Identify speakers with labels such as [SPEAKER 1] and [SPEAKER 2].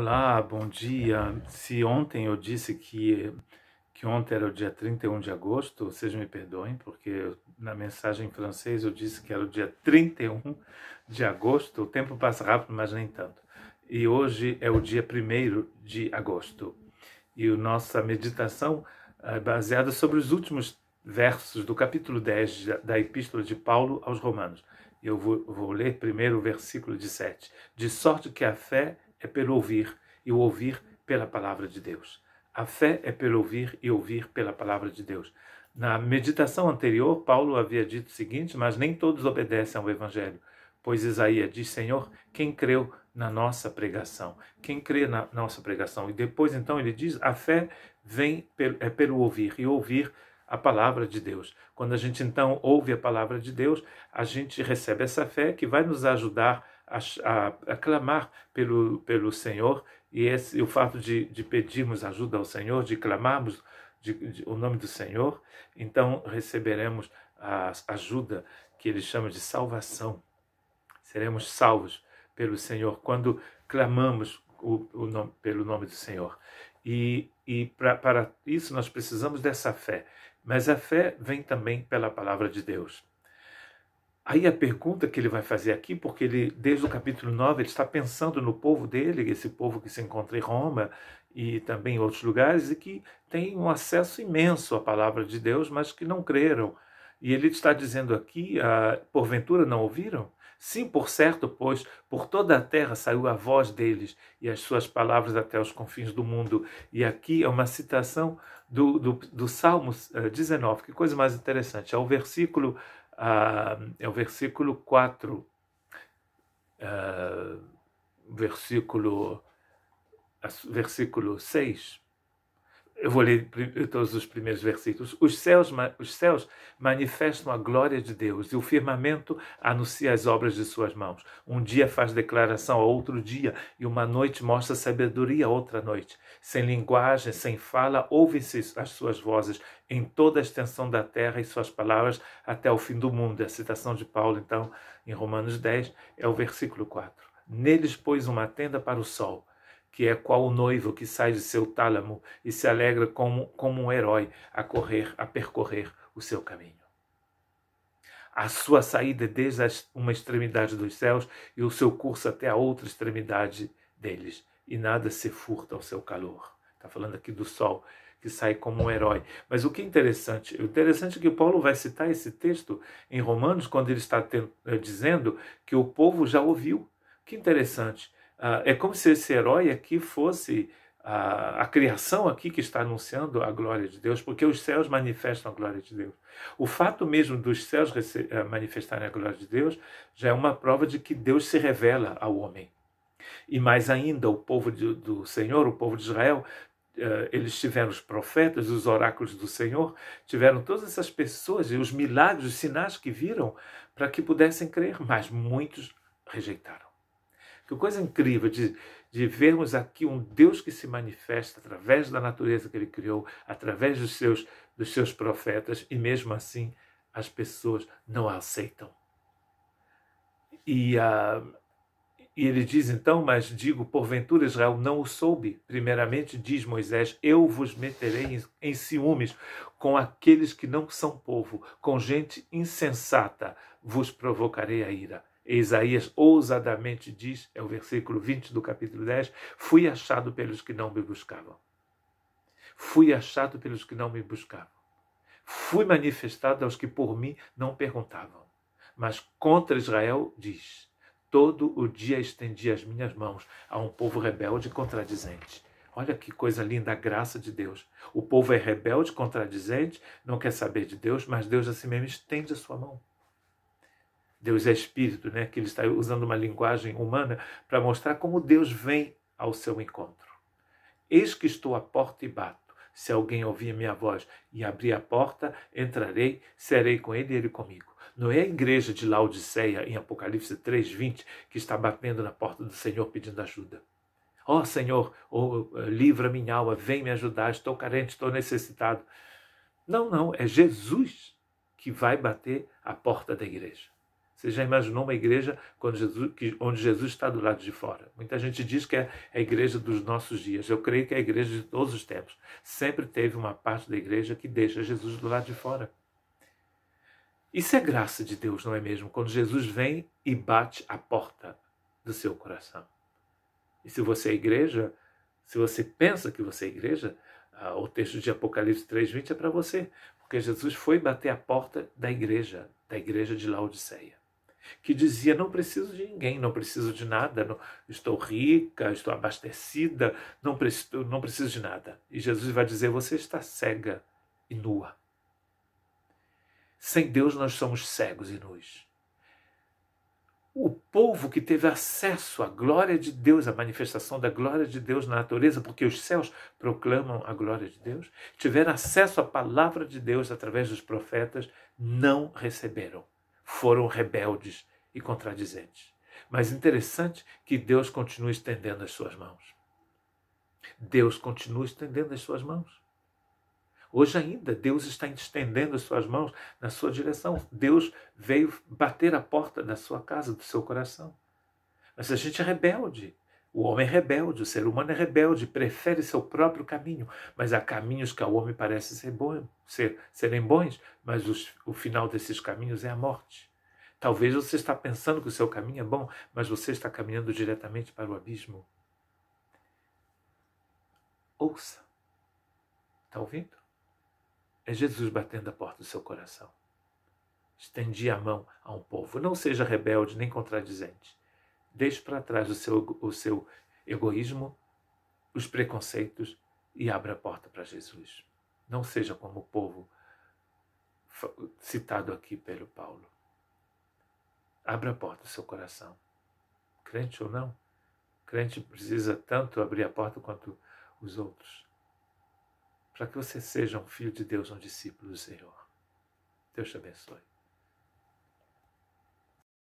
[SPEAKER 1] Olá, bom dia. Se ontem eu disse que, que ontem era o dia 31 de agosto, vocês me perdoem, porque na mensagem em francês eu disse que era o dia 31 de agosto. O tempo passa rápido, mas nem tanto. E hoje é o dia 1 de agosto. E a nossa meditação eh, é baseada sobre os últimos versos do capítulo 10 da Epístola de Paulo aos Romanos. Eu vou, vou ler primeiro o versículo de De sorte que a fé é pelo ouvir e o ouvir pela palavra de Deus. A fé é pelo ouvir e ouvir pela palavra de Deus. Na meditação anterior, Paulo havia dito o seguinte: Mas nem todos obedecem ao Evangelho, pois Isaías diz: Senhor, quem creu na nossa pregação? Quem crê na nossa pregação? E depois, então, ele diz: A fé vem é pelo ouvir, e ouvir a palavra de Deus. Quando a gente então ouve a palavra de Deus, a gente recebe essa fé que vai nos ajudar a, a, a clamar pelo, pelo Senhor e esse, o fato de, de pedirmos ajuda ao Senhor, de clamarmos de, de, o nome do Senhor, então receberemos a ajuda que ele chama de salvação. Seremos salvos pelo Senhor quando clamamos o, o nome, pelo nome do Senhor. E, e pra, para isso nós precisamos dessa fé. Mas a fé vem também pela palavra de Deus. Aí a pergunta que ele vai fazer aqui, porque ele, desde o capítulo 9, ele está pensando no povo dele, esse povo que se encontra em Roma e também em outros lugares, e que tem um acesso imenso à palavra de Deus, mas que não creram. E ele está dizendo aqui, ah, porventura não ouviram? Sim, por certo, pois por toda a terra saiu a voz deles e as suas palavras até os confins do mundo. E aqui é uma citação do, do, do Salmo 19. Ah, que coisa mais interessante. É o versículo é o versículo 4, uh, versículo, versículo 6 eu vou ler todos os primeiros versículos. Os céus, os céus manifestam a glória de Deus e o firmamento anuncia as obras de suas mãos. Um dia faz declaração a outro dia e uma noite mostra sabedoria a outra noite. Sem linguagem, sem fala, ouvem-se as suas vozes em toda a extensão da terra e suas palavras até o fim do mundo. A citação de Paulo, então, em Romanos 10, é o versículo 4. Neles pôs uma tenda para o sol que é qual o noivo que sai de seu tálamo e se alegra como, como um herói a correr, a percorrer o seu caminho. A sua saída é desde uma extremidade dos céus e o seu curso até a outra extremidade deles, e nada se furta ao seu calor. Está falando aqui do sol que sai como um herói. Mas o que é interessante? O interessante é que Paulo vai citar esse texto em Romanos, quando ele está tendo, eh, dizendo que o povo já ouviu. Que interessante Uh, é como se esse herói aqui fosse a, a, criação aqui que está anunciando a glória de Deus, porque os céus manifestam a glória de Deus. O fato mesmo dos céus eh, manifestarem a glória de Deus já é uma prova de que Deus se revela ao homem. E mais ainda, o povo de, do Senhor, o povo de Israel, uh, eles tiveram os profetas, os oráculos do Senhor, tiveram todas essas pessoas e os milagres, os sinais que viram para que pudessem crer, mas muitos rejeitaram. Que coisa incrível de, de vermos aqui um Deus que se manifesta através da natureza que ele criou, através dos seus, dos seus profetas, e mesmo assim as pessoas não a aceitam. E, uh, e ele diz então: Mas digo, porventura Israel não o soube. Primeiramente diz Moisés: Eu vos meterei em, em ciúmes com aqueles que não são povo, com gente insensata vos provocarei a ira. Isaías ousadamente diz, é o versículo 20 do capítulo 10, fui achado pelos que não me buscavam. Fui achado pelos que não me buscavam. Fui manifestado aos que por mim não perguntavam. Mas contra Israel diz: todo o dia estendi as minhas mãos a um povo rebelde e contradizente. Olha que coisa linda a graça de Deus. O povo é rebelde, contradizente, não quer saber de Deus, mas Deus a si mesmo estende a sua mão. Deus é espírito, né? que ele está usando uma linguagem humana para mostrar como Deus vem ao seu encontro. Eis que estou à porta e bato. Se alguém ouvir minha voz e abrir a porta, entrarei, serei com ele e ele comigo. Não é a igreja de Laodiceia, em Apocalipse 3,20, que está batendo na porta do Senhor pedindo ajuda. Ó oh, Senhor, oh, livra minha alma, vem me ajudar, estou carente, estou necessitado. Não, não, é Jesus que vai bater a porta da igreja. Você já imaginou uma igreja Jesus, que, onde Jesus está do lado de fora? Muita gente diz que é a igreja dos nossos dias. Eu creio que é a igreja de todos os tempos. Sempre teve uma parte da igreja que deixa Jesus do lado de fora. Isso é graça de Deus, não é mesmo? Quando Jesus vem e bate a porta do seu coração. E se você é igreja, se você pensa que você é igreja, ah, o texto de Apocalipse 3,20 é para você, porque Jesus foi bater a porta da igreja, da igreja de Laodiceia que dizia: Não preciso de ninguém, não preciso de nada, não, estou rica, estou abastecida, não, preciso, não preciso de nada. E Jesus vai dizer: Você está cega e nua. Sem Deus nós somos cegos e nus. O povo que teve acesso à glória de Deus, à manifestação da glória de Deus na natureza, porque os céus proclamam a glória de Deus, tiveram acesso à palavra de Deus através dos profetas, não receberam foram rebeldes e contradizentes. Mas interessante que Deus continua estendendo as suas mãos. Deus continua estendendo as suas mãos. Hoje ainda, Deus está estendendo as suas mãos na sua direção. Deus veio bater a porta da sua casa, do seu coração. Mas a gente é rebelde. O homem é rebelde, o ser humano é rebelde, prefere seu próprio caminho. Mas há caminhos que ao homem parece ser bom, ser, serem bons, mas os, o final desses caminhos é a morte. Talvez você está pensando que o seu caminho é bom, mas você está caminhando diretamente para o abismo. Ouça. Está ouvindo? É Jesus batendo a porta do seu coração. Estendi a mão a um povo. Não seja rebelde nem contradizente. Deixe para trás o seu, o seu egoísmo, os preconceitos e abra a porta para Jesus. Não seja como o povo citado aqui pelo Paulo. Abra a porta do seu coração. Crente ou não, crente precisa tanto abrir a porta quanto os outros. Para que você seja um filho de Deus, um discípulo do Senhor. Deus te abençoe.